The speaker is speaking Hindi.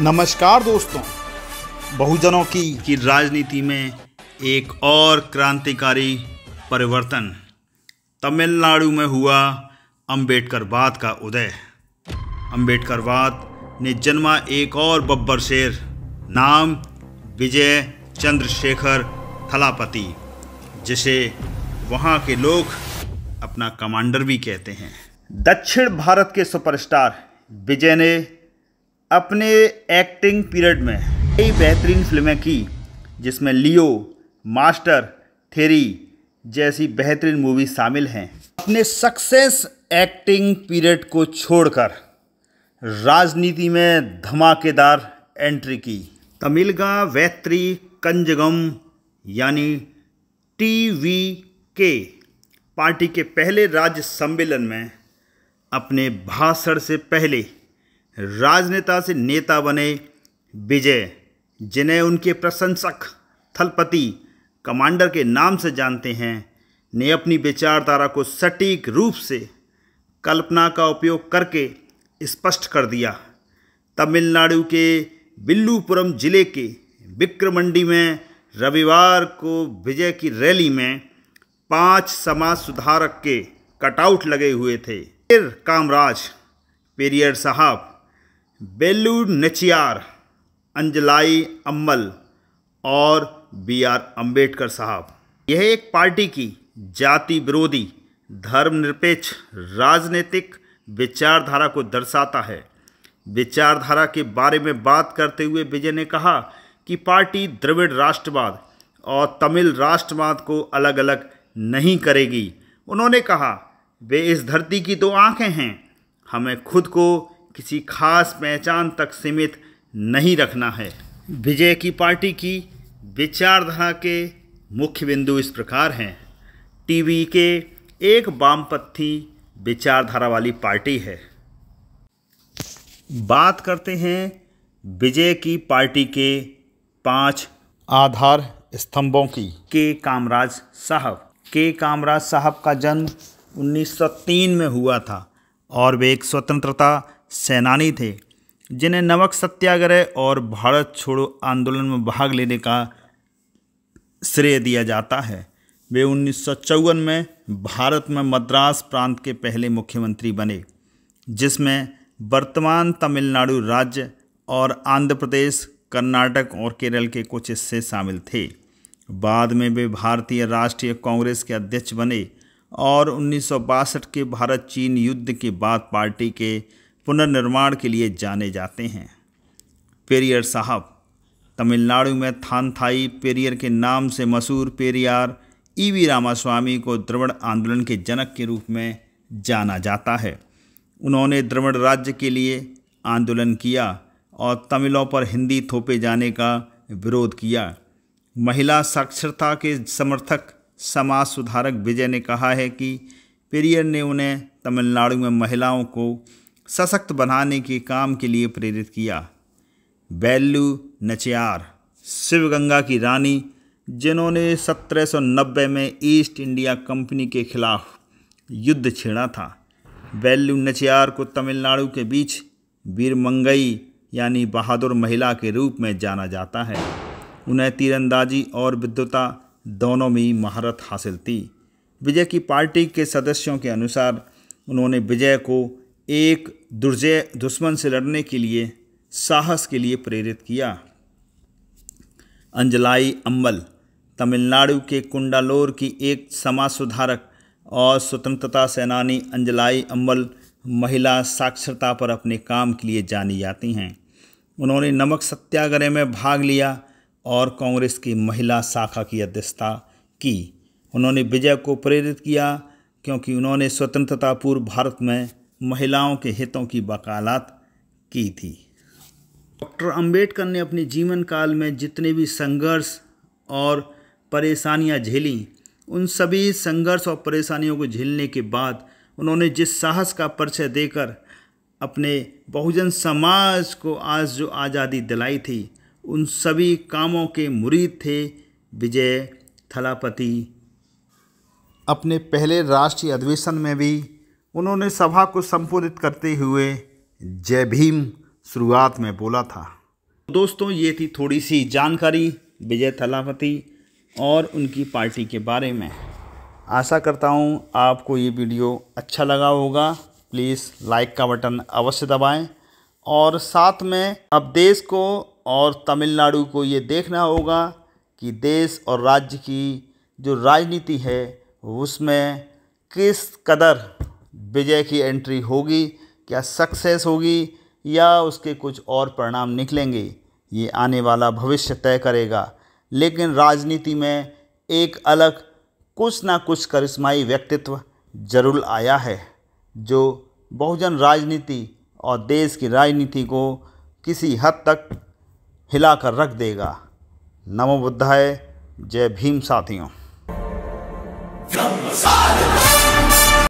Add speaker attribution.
Speaker 1: नमस्कार दोस्तों बहुजनों की की राजनीति में एक और क्रांतिकारी परिवर्तन तमिलनाडु में हुआ अंबेडकरवाद का उदय अंबेडकरवाद ने जन्मा एक और बब्बर शेर नाम विजय चंद्रशेखर थलापति जिसे वहाँ के लोग अपना कमांडर भी कहते हैं दक्षिण भारत के सुपरस्टार विजय ने अपने एक्टिंग पीरियड में कई बेहतरीन फिल्में की जिसमें लियो मास्टर थेरी जैसी बेहतरीन मूवी शामिल हैं अपने सक्सेस एक्टिंग पीरियड को छोड़कर राजनीति में धमाकेदार एंट्री की तमिलगा वैत्री कंजगम यानी टीवी के पार्टी के पहले राज्य सम्मेलन में अपने भाषण से पहले राजनेता से नेता बने विजय जिन्हें उनके प्रशंसक थलपति कमांडर के नाम से जानते हैं ने अपनी विचारधारा को सटीक रूप से कल्पना का उपयोग करके स्पष्ट कर दिया तमिलनाडु के बिल्लूपुरम जिले के विक्रमंडी में रविवार को विजय की रैली में पांच समाज सुधारक के कटआउट लगे हुए थे फिर कामराज पेरियर साहब बेलू नचियार अंजलाई अम्मल और बी आर अम्बेडकर साहब यह एक पार्टी की जाति विरोधी धर्मनिरपेक्ष राजनीतिक विचारधारा को दर्शाता है विचारधारा के बारे में बात करते हुए विजय ने कहा कि पार्टी द्रविड़ राष्ट्रवाद और तमिल राष्ट्रवाद को अलग अलग नहीं करेगी उन्होंने कहा वे इस धरती की दो आंखें हैं हमें खुद को किसी खास पहचान तक सीमित नहीं रखना है विजय की पार्टी की विचारधारा के मुख्य बिंदु इस प्रकार हैं टीवी के एक वामपंथी विचारधारा वाली पार्टी है बात करते हैं विजय की पार्टी के पांच आधार स्तंभों की के कामराज साहब के कामराज साहब का जन्म 1903 में हुआ था और वे एक स्वतंत्रता सेनानी थे जिन्हें नमक सत्याग्रह और भारत छोड़ो आंदोलन में भाग लेने का श्रेय दिया जाता है वे उन्नीस में भारत में मद्रास प्रांत के पहले मुख्यमंत्री बने जिसमें वर्तमान तमिलनाडु राज्य और आंध्र प्रदेश कर्नाटक और केरल के कुछ हिस्से शामिल थे बाद में वे भारतीय राष्ट्रीय कांग्रेस के अध्यक्ष बने और उन्नीस के भारत चीन युद्ध के बाद पार्टी के पुनर्निर्माण के लिए जाने जाते हैं पेरियर साहब तमिलनाडु में थानथाई पेरियर के नाम से मशहूर पेरियार ई वी रामास्वामी को द्रविड़ आंदोलन के जनक के रूप में जाना जाता है उन्होंने द्रविड़ राज्य के लिए आंदोलन किया और तमिलों पर हिंदी थोपे जाने का विरोध किया महिला साक्षरता के समर्थक समाज सुधारक विजय ने कहा है कि पेरियर ने उन्हें तमिलनाडु में महिलाओं को सशक्त बनाने के काम के लिए प्रेरित किया बेल्लू नचियार शिवगंगा की रानी जिन्होंने 1790 में ईस्ट इंडिया कंपनी के खिलाफ युद्ध छेड़ा था बेल्लू नचियार को तमिलनाडु के बीच वीर मंगई यानी बहादुर महिला के रूप में जाना जाता है उन्हें तीरंदाजी और विद्युता दोनों में महारत हासिल थी विजय की पार्टी के सदस्यों के अनुसार उन्होंने विजय को एक दुर्जय दुश्मन से लड़ने के लिए साहस के लिए प्रेरित किया अंजलाई अम्बल तमिलनाडु के कुंडालोर की एक समाज सुधारक और स्वतंत्रता सेनानी अंजलाई अम्बल महिला साक्षरता पर अपने काम के लिए जानी जाती हैं उन्होंने नमक सत्याग्रह में भाग लिया और कांग्रेस की महिला शाखा की अध्यक्षता की उन्होंने विजय को प्रेरित किया क्योंकि उन्होंने स्वतंत्रता पूर्व भारत में महिलाओं के हितों की वकालत की थी डॉक्टर अंबेडकर ने अपने जीवन काल में जितने भी संघर्ष और परेशानियां झेली उन सभी संघर्ष और परेशानियों को झेलने के बाद उन्होंने जिस साहस का परिचय देकर अपने बहुजन समाज को आज जो आज़ादी दिलाई थी उन सभी कामों के मुरीद थे विजय थलापति अपने पहले राष्ट्रीय अधिवेशन में भी उन्होंने सभा को संबोधित करते हुए जय भीम शुरुआत में बोला था दोस्तों ये थी थोड़ी सी जानकारी विजय थलापति और उनकी पार्टी के बारे में आशा करता हूँ आपको ये वीडियो अच्छा लगा होगा प्लीज़ लाइक का बटन अवश्य दबाएं और साथ में अब देश को और तमिलनाडु को ये देखना होगा कि देश और राज्य की जो राजनीति है उसमें किस कदर विजय की एंट्री होगी क्या सक्सेस होगी या उसके कुछ और परिणाम निकलेंगे ये आने वाला भविष्य तय करेगा लेकिन राजनीति में एक अलग कुछ ना कुछ करिश्माई व्यक्तित्व जरूर आया है जो बहुजन राजनीति और देश की राजनीति को किसी हद तक हिला कर रख देगा नमो बुद्धाय जय भीम साथियों